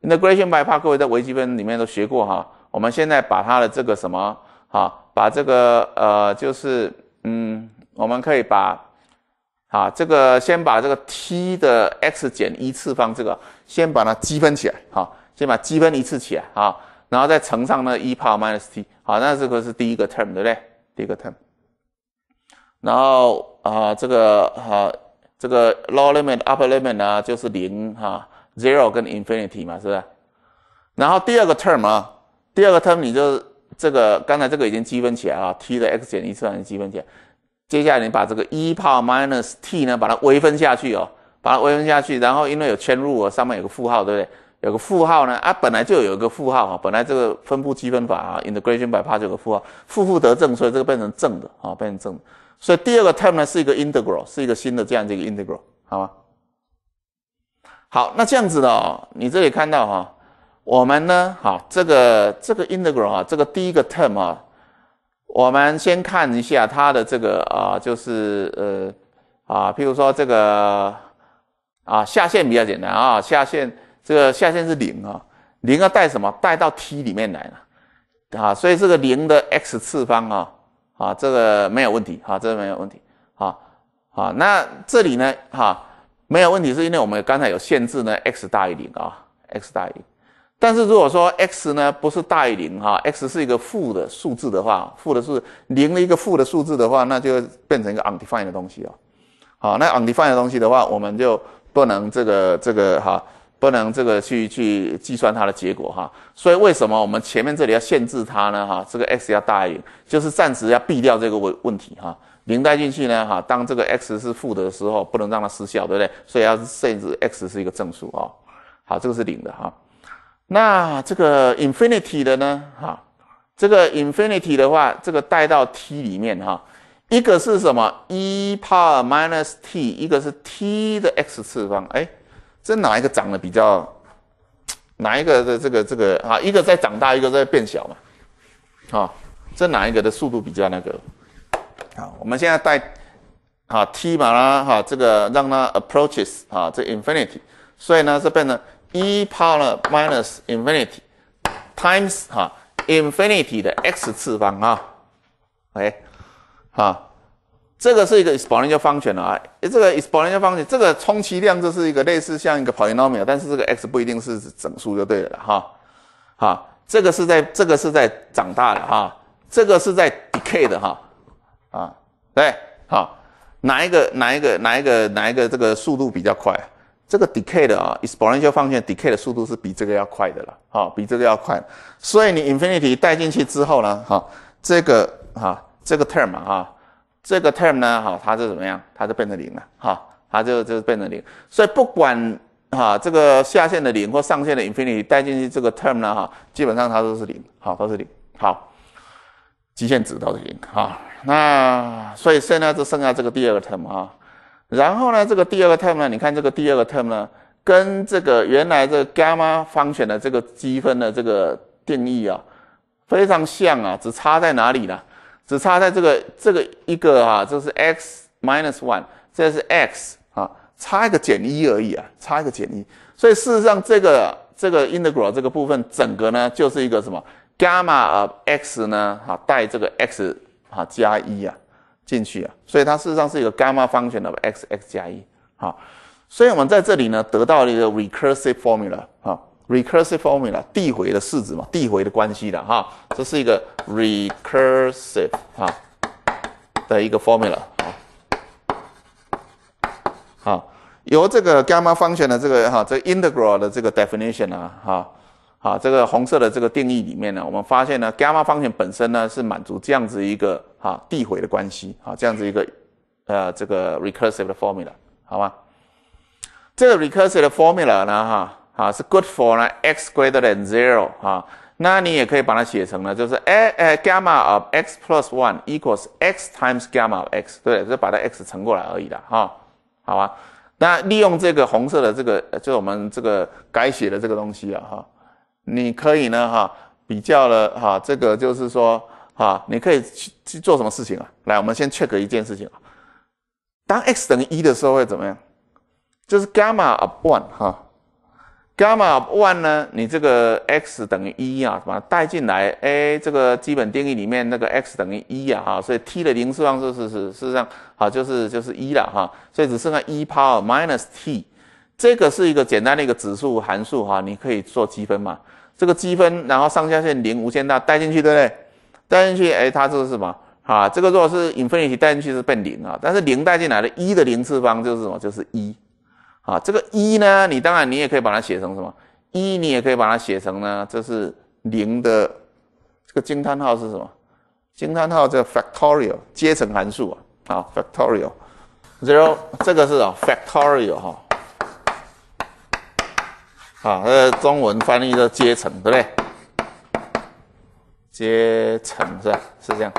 ，integration by parts 各位在微积分里面都学过哈。我们现在把它的这个什么哈？把这个呃，就是嗯，我们可以把啊，这个先把这个 t 的 x 减一次方这个，先把它积分起来，好，先把积分一次起来啊，然后再乘上呢 e power minus t，好，那这个是第一个 term，对不对？第一个 term，然后啊，这个哈，这个 lower limit upper limit 呢就是零哈，zero 跟 infinity 嘛，是不是？然后第二个 term，啊，第二个 term 你就。这个刚才这个已经积分起来啊，t 的 x 减一次方已经积分起来。接下来你把这个一 power minus t 呢，把它微分下去哦，把它微分下去，然后因为有嵌入啊，上面有个负号，对不对？有个负号呢，啊本来就有一个负号啊，本来这个分布积分法啊，integration by p a r t 就有个负号，负负得正，所以这个变成正的啊，变成正。所以第二个 term 呢是一个 integral，是一个新的这样的一个 integral，好吗？好，那这样子的哦，你这里看到哈。我们呢，好，这个这个 integral 啊，这个第一个 term 啊，我们先看一下它的这个啊，就是呃啊，譬如说这个啊下限比较简单啊，下限这个下限是零啊，零要带什么？带到 t 里面来了啊，所以这个零的 x 次方啊啊，这个没有问题啊，这个没有问题啊啊，那这里呢哈，没有问题，是因为我们刚才有限制呢，x 大于零啊，x 大于。但是如果说 x 呢不是大于零哈，x 是一个负的数字的话，负的是零的一个负的数字的话，那就变成一个 u n d e find e 的东西哦。好，那 u n d e find e 的东西的话，我们就不能这个这个哈，不能这个去去计算它的结果哈。所以为什么我们前面这里要限制它呢哈？这个 x 要大于，就是暂时要避掉这个问问题哈。零带进去呢哈，当这个 x 是负的时候，不能让它失效，对不对？所以要限制 x 是一个正数哦。好，这个是零的哈。那这个 infinity 的呢？哈，这个 infinity 的话，这个带到 t 里面哈，一个是什么 e 帕 minus t，一个是 t 的 x 次方。哎，这哪一个长得比较？哪一个的这个这个啊？一个在长大，一个在变小嘛。啊，这哪一个的速度比较那个？好，我们现在带啊 t 嘛啦哈，这个让它 approaches 啊这 infinity，所以呢这边呢。E power minus infinity times 哈，infinity 的 X 次方啊，k 哈，这个是一个 exponent function 啊，这个 exponent function 这个充其量就是一个类似像一个 polynomial，但是这个 X 不一定是整数就对了啦，哈。好，这个是在这个是在长大的哈，这个是在 decay 的哈。啊，对，好，哪一个哪一个哪一个哪一个这个速度比较快？这个 decay 的啊，is exponential 放线 decay 的速度是比这个要快的了，好，比这个要快。所以你 infinity 带进去之后呢，好，这个哈，这个 term 啊，这个 term 呢，好，它是怎么样？它就变成零了，好，它就就变成零。所以不管哈这个下限的零或上限的 infinity 带进去这个 term 呢，哈，基本上它都是零，好，都是零，好，极限值都是零，哈。那所以现在就剩下这个第二个 term 啊。然后呢，这个第二个 term 呢，你看这个第二个 term 呢，跟这个原来这个 gamma function 的这个积分的这个定义啊，非常像啊，只差在哪里呢？只差在这个这个一个啊，这是 x minus one，这是 x 啊，差一个减一而已啊，差一个减一。所以事实上，这个这个 integral 这个部分，整个呢就是一个什么 gamma x 呢，哈，带这个 x 啊加一啊。进去啊，所以它事实上是一个伽马 function of x x 加一，好，所以我们在这里呢得到了一个 recursive formula 啊，recursive formula 递回的式子嘛，递回的关系的哈，这是一个 recursive 哈的一个 formula 啊，好，由这个 gamma function 的这个哈，这 integral 的这个 definition 啊，哈。啊，这个红色的这个定义里面呢，我们发现呢，gamma 方程本身呢是满足这样子一个哈递回的关系，啊，这样子一个呃这个 recursive 的 formula，好吧？这个 recursive 的 formula 呢，哈，啊是 good for 呢 x greater than zero，啊，那你也可以把它写成呢，就是 a 呃 gamma of x plus one equals x times gamma of x，对，就把它 x 乘过来而已的，哈，好吧？那利用这个红色的这个就是我们这个改写的这个东西啊，哈。你可以呢哈，比较了哈，这个就是说哈，你可以去去做什么事情啊？来，我们先 check 一件事情啊，当 x 等于一的时候会怎么样？就是 gamma of one 哈，gamma of one 呢？你这个 x 等于一啊，把它带进来，哎，这个基本定义里面那个 x 等于一啊，哈，所以 t 的零次方是是是这样，好，就是就是一了哈，所以只剩下一 power minus t，这个是一个简单的一个指数函数哈，你可以做积分嘛。这个积分，然后上下限零无限大带进去，对不对？带进去，哎，它是什么？啊，这个如果是 infinity 带进去是变零啊，但是零带进来的，一的零次方就是什么？就是一。啊，这个一呢，你当然你也可以把它写成什么？一你也可以把它写成呢，这是零的这个惊叹号是什么？惊叹号叫 factorial 阶乘函数啊。啊，factorial zero 这个是啊 f a c t o r i a l 哈。啊，呃，中文翻译的阶层，对不对？阶层是吧？是这样，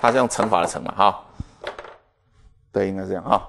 它是用乘法的乘嘛，哈。对，应该是这样哈。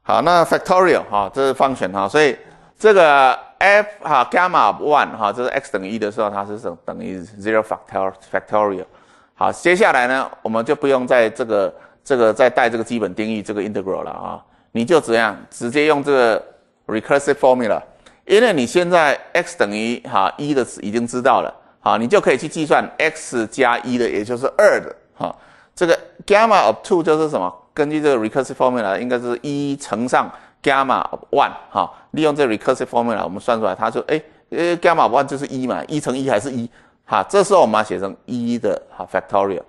好，那 factorial 哈，这是方程哈，所以这个 f 哈 gamma one 哈，这是 x 等于一的时候，它是等等于 zero factorial factorial。好，接下来呢，我们就不用在这个这个再带这个基本定义这个 integral 了啊，你就怎样直接用这个 recursive formula。因为你现在 x 等于哈一的已经知道了，好，你就可以去计算 x 加一的，也就是二的，哈，这个 gamma of two 就是什么？根据这个 recursive formula，应该是一乘上 gamma of one，哈，利用这 recursive formula，我们算出来，它就哎，呃，gamma one 就是一嘛，一乘一还是一，哈，这时候我们写成一的哈 factorial，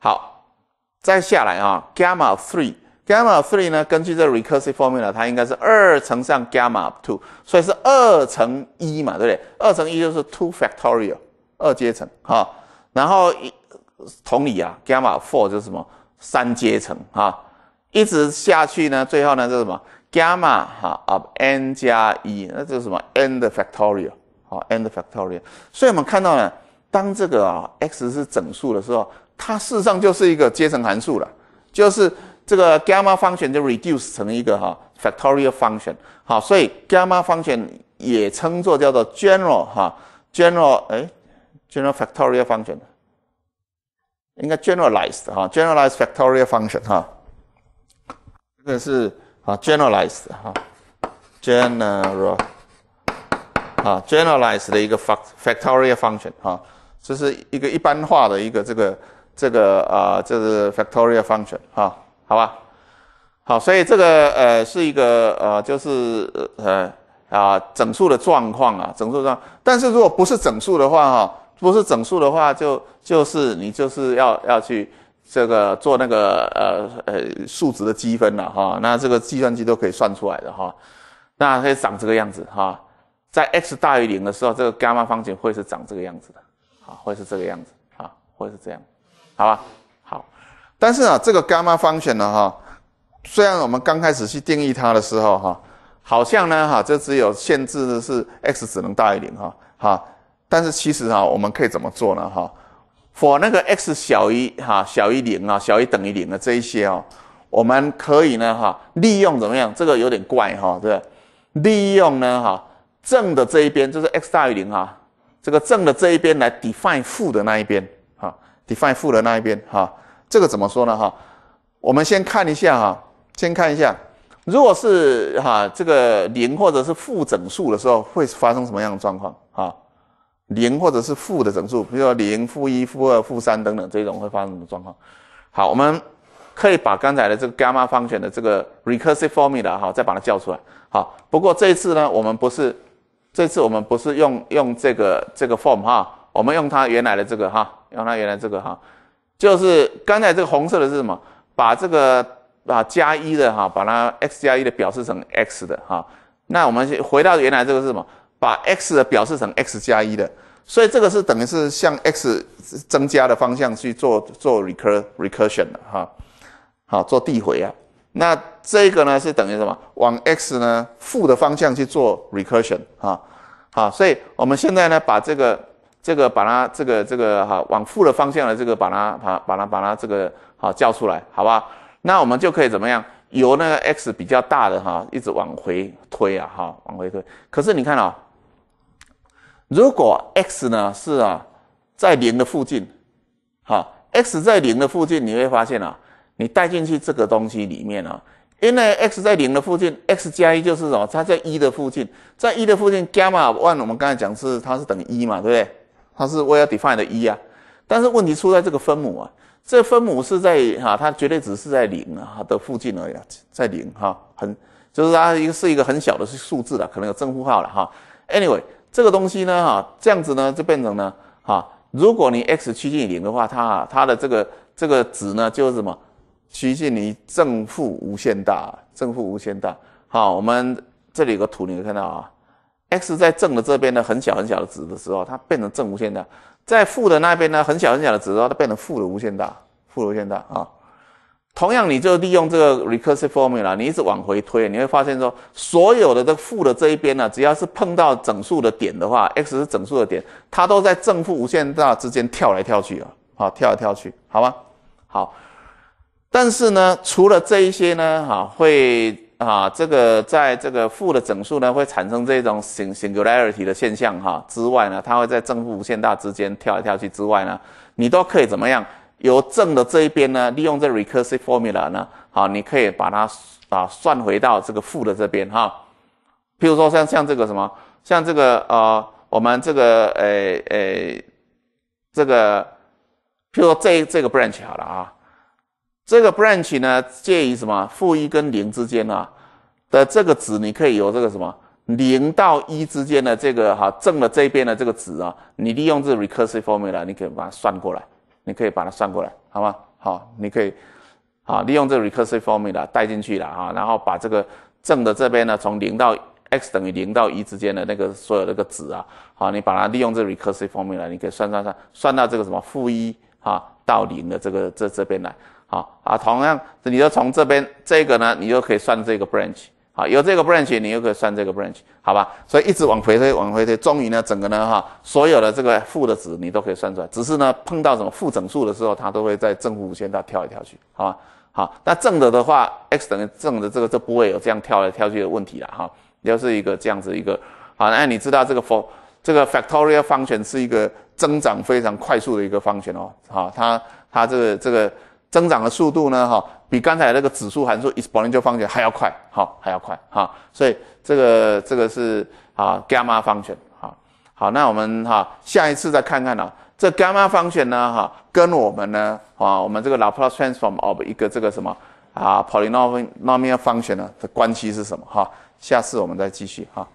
好，再下来啊，gamma three。Gamma three 呢？根据这 recursive formula，它应该是二乘上 Gamma of two，所以是二乘一嘛，对不对？二乘一就是 two factorial，二阶乘哈。然后同理啊，Gamma four 就是什么三阶乘哈。一直下去呢，最后呢是什么？Gamma 哈 up n 加一，那就是什么 n 的 factorial，好，n 的 factorial。所以我们看到呢，当这个啊、x 是整数的时候，它事实上就是一个阶乘函数了，就是。这个 gamma function 就 reduce 成一个哈 factorial function，好，所以 gamma function 也称作叫做 general 哈 general 哎 general factorial function，应该 generalized 哈 generalized factorial function 哈，这个是啊 generalized 哈 general 啊 generalized 的一个 fact factorial function 哈，这是一个一般化的一个这个这个啊这是 factorial function 哈。好吧，好，所以这个呃是一个呃就是呃啊整数的状况啊，整数状。但是如果不是整数的话哈，不是整数的话就就是你就是要要去这个做那个呃呃数值的积分了哈，那这个计算机都可以算出来的哈。那就长这个样子哈，在 x 大于零的时候，这个伽马方程会是长这个样子的啊，会是这个样子啊，会是这样，好吧？但是啊，这个伽马方选呢哈，虽然我们刚开始去定义它的时候哈，好像呢哈，这只有限制的是 x 只能大于零哈哈，但是其实啊，我们可以怎么做呢哈？for 那个 x 小于哈小于零啊，小于等于零的这一些哦，我们可以呢哈，利用怎么样？这个有点怪哈，对利用呢哈正的这一边，就是 x 大于零哈，这个正的这一边来 define 负的那一边哈 d e f i n e 负的那一边哈。这个怎么说呢？哈，我们先看一下哈，先看一下，如果是哈这个零或者是负整数的时候，会发生什么样的状况？哈，零或者是负的整数，比如说零、负一、负二、负三等等，这种会发生什么状况？好，我们可以把刚才的这个伽马方程的这个 recursive formula 哈，再把它叫出来。好，不过这一次呢，我们不是，这次我们不是用用这个这个 form 哈，我们用它原来的这个哈，用它原来这个哈。就是刚才这个红色的是什么？把这个啊加一的哈，把它 x 加一的表示成 x 的哈。那我们回到原来这个是什么？把 x 的表示成 x 加一的。所以这个是等于是向 x 增加的方向去做做 recursion r r e c u 的哈。好，做递回啊。那这个呢是等于什么？往 x 呢负的方向去做 recursion 哈，好，所以我们现在呢把这个。这个把它这个这个哈往负的方向的这个把它把把它把它这个好叫出来，好吧？那我们就可以怎么样？由那个 x 比较大的哈一直往回推啊哈往回推。可是你看啊，如果 x 呢是啊在零的附近，好 x 在零的附近，你会发现啊，你带进去这个东西里面啊，因为 x 在零的附近，x 加一就是什么？它在一的附近，在一的附近伽马万我们刚才讲是它是等于一嘛，对不对？它是我要定义的一啊，但是问题出在这个分母啊，这分母是在哈，它绝对值是在零啊的附近而已，在零哈，很就是它一个是一个很小的数字了，可能有正负号了哈。Anyway，这个东西呢哈，这样子呢就变成呢哈，如果你 x 趋近于零的话，它它的这个这个值呢就是什么，趋近于正负无限大，正负无限大。好，我们这里有个图，你可以看到啊。x 在正的这边呢，很小很小的值的时候，它变成正无限大；在负的那边呢，很小很小的值的时候，它变成负的无限大，负的无限大啊。同样，你就利用这个 recursive formula，你一直往回推，你会发现说，所有的这负的这一边呢，只要是碰到整数的点的话，x 是整数的点，它都在正负无限大之间跳来跳去啊，好跳来跳去，好吗？好。但是呢，除了这一些呢，哈会。哈，这个在这个负的整数呢会产生这种 singularity s i n g 的现象哈之外呢，它会在正负无限大之间跳来跳去之外呢，你都可以怎么样？由正的这一边呢，利用这 recursive formula 呢，好，你可以把它啊算回到这个负的这边哈。譬如说像像这个什么，像这个呃，我们这个诶诶，这个譬如说这这个 branch 好了啊。这个 branch 呢介于什么负一跟零之间啊的这个值你可以由这个什么零到一之间的这个哈正的这边的这个值啊，你利用这 recursive formula 你可以把它算过来，你可以把它算过来，好吗？好，你可以啊利用这 recursive formula 带进去了啊，然后把这个正的这边呢从零到 x 等于零到一之间的那个所有那个值啊，好，你把它利用这 recursive formula 你可以算算算算到这个什么负一啊到零的这个这这边来。好啊，同样，你就从这边这个呢，你就可以算这个 branch 好，有这个 branch，你又可以算这个 branch 好吧？所以一直往回推，往回推，终于呢，整个呢，哈，所有的这个负的值你都可以算出来。只是呢，碰到什么负整数的时候，它都会在正负无限大跳来跳去，好吧？好，那正的的话，x 等于正的这个，就不会有这样跳来跳去的问题了哈。又是一个这样子一个，好，那你知道这个 for 这个 factorial 方程是一个增长非常快速的一个方程哦，好，它它这个这个。增长的速度呢，哈，比刚才那个指数函数 exponential function 还要快，哈，还要快，哈，所以这个这个是啊 g a function，哈，好，那我们哈下一次再看看呢、啊，这伽马 function 呢，哈，跟我们呢，啊，我们这个 Laplace transform of 一个这个什么啊 polynomial function 呢的关系是什么，哈，下次我们再继续，哈、